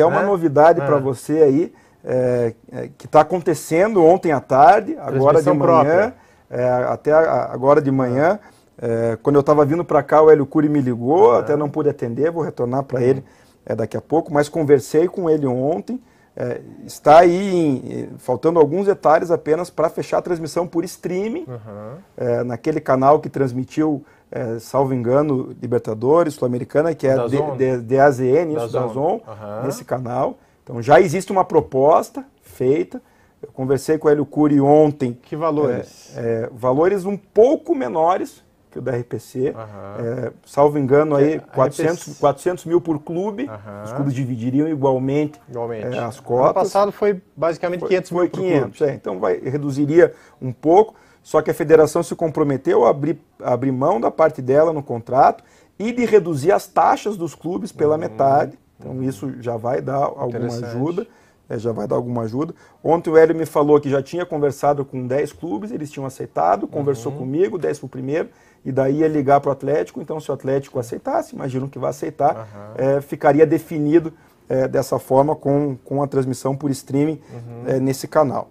até uma né? é? novidade é. para você aí, é, é que está acontecendo ontem à tarde, agora de manhã, é, até agora de manhã. É, quando eu estava vindo para cá, o Hélio Cury me ligou, até não pude atender, vou retornar para ele daqui a pouco, mas conversei com ele ontem. É, está aí em, faltando alguns detalhes apenas para fechar a transmissão por streaming, uhum. é, naquele canal que transmitiu é, salvo engano, Libertadores, Sul-Americana, que é da DAZN, isso, da Zon, uhum. nesse canal. Então já existe uma proposta feita. Eu conversei com o Hélio Cury ontem. Que valores? É, é, valores um pouco menores que o da RPC. Uhum. É, salvo engano, aí, 400, RPC... 400 mil por clube. Uhum. Os clubes dividiriam igualmente, igualmente. É, as cotas. No passado foi basicamente 500 foi, mil foi 500, é, então vai, reduziria um pouco. Só que a federação se comprometeu a abrir, a abrir mão da parte dela no contrato e de reduzir as taxas dos clubes pela uhum. metade. Então isso já vai dar alguma ajuda. É, já vai dar alguma ajuda. Ontem o Hélio me falou que já tinha conversado com 10 clubes, eles tinham aceitado, conversou uhum. comigo, 10 para o primeiro, e daí ia ligar para o Atlético. Então, se o Atlético aceitasse, imagino que vai aceitar, uhum. é, ficaria definido é, dessa forma com, com a transmissão por streaming uhum. É, nesse canal.